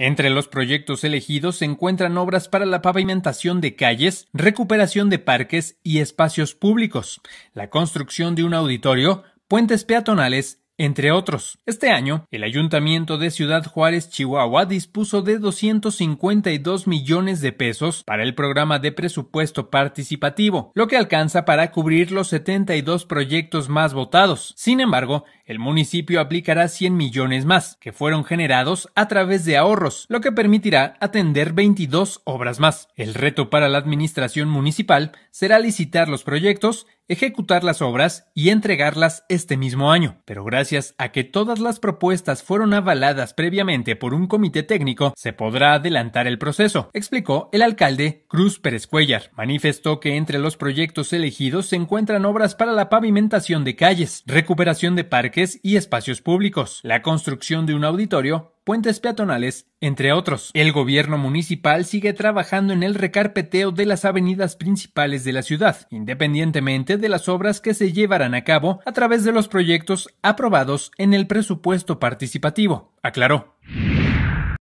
Entre los proyectos elegidos se encuentran obras para la pavimentación de calles, recuperación de parques y espacios públicos, la construcción de un auditorio, puentes peatonales, entre otros. Este año, el Ayuntamiento de Ciudad Juárez, Chihuahua, dispuso de 252 millones de pesos para el programa de presupuesto participativo, lo que alcanza para cubrir los 72 proyectos más votados. Sin embargo, el municipio aplicará 100 millones más, que fueron generados a través de ahorros, lo que permitirá atender 22 obras más. El reto para la administración municipal será licitar los proyectos, ejecutar las obras y entregarlas este mismo año. Pero gracias a que todas las propuestas fueron avaladas previamente por un comité técnico, se podrá adelantar el proceso, explicó el alcalde Cruz Pérez Cuellar. Manifestó que entre los proyectos elegidos se encuentran obras para la pavimentación de calles, recuperación de parques, y espacios públicos, la construcción de un auditorio, puentes peatonales, entre otros. El gobierno municipal sigue trabajando en el recarpeteo de las avenidas principales de la ciudad, independientemente de las obras que se llevarán a cabo a través de los proyectos aprobados en el presupuesto participativo, aclaró.